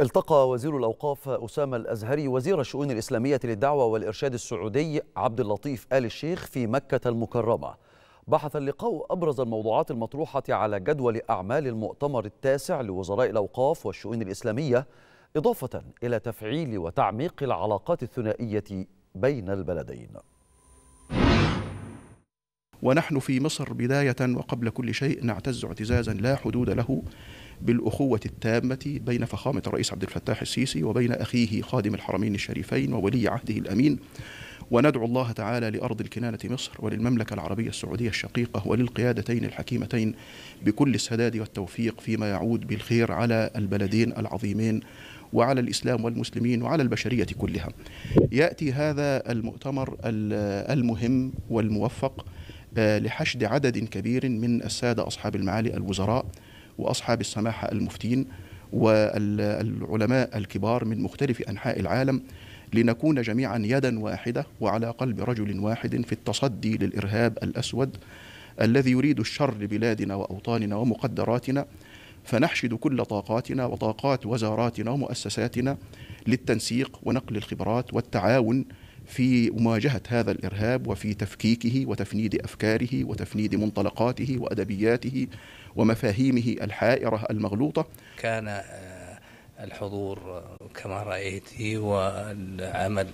التقى وزير الأوقاف أسامة الأزهري وزير الشؤون الإسلامية للدعوة والإرشاد السعودي عبد اللطيف آل الشيخ في مكة المكرمة بحث اللقاء أبرز الموضوعات المطروحة على جدول أعمال المؤتمر التاسع لوزراء الأوقاف والشؤون الإسلامية إضافة إلى تفعيل وتعميق العلاقات الثنائية بين البلدين ونحن في مصر بداية وقبل كل شيء نعتز اعتزازا لا حدود له بالأخوة التامة بين فخامة الرئيس عبد الفتاح السيسي وبين أخيه خادم الحرمين الشريفين وولي عهده الأمين وندعو الله تعالى لأرض الكنانة مصر وللمملكة العربية السعودية الشقيقة وللقيادتين الحكيمتين بكل السداد والتوفيق فيما يعود بالخير على البلدين العظيمين وعلى الإسلام والمسلمين وعلى البشرية كلها يأتي هذا المؤتمر المهم والموفق لحشد عدد كبير من السادة أصحاب المعالي الوزراء وأصحاب السماحة المفتين والعلماء الكبار من مختلف أنحاء العالم لنكون جميعا يدا واحدة وعلى قلب رجل واحد في التصدي للإرهاب الأسود الذي يريد الشر لبلادنا وأوطاننا ومقدراتنا فنحشد كل طاقاتنا وطاقات وزاراتنا ومؤسساتنا للتنسيق ونقل الخبرات والتعاون في مواجهه هذا الارهاب وفي تفكيكه وتفنيد افكاره وتفنيد منطلقاته وادبياته ومفاهيمه الحائره المغلوطه كان آه، الحضور آه، كما رايت والعمل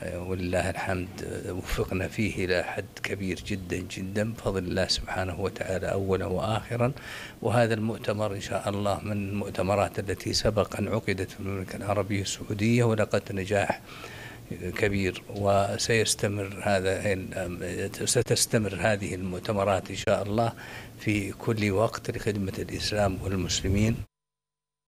آه، ولله الحمد وفقنا فيه إلى حد كبير جدا جدا بفضل الله سبحانه وتعالى أولا وآخرا وهذا المؤتمر إن شاء الله من المؤتمرات التي سبق أن عقدت في المملكة العربية السعودية ولقت نجاح كبير وسيستمر هذا ستستمر هذه المؤتمرات إن شاء الله في كل وقت لخدمة الإسلام والمسلمين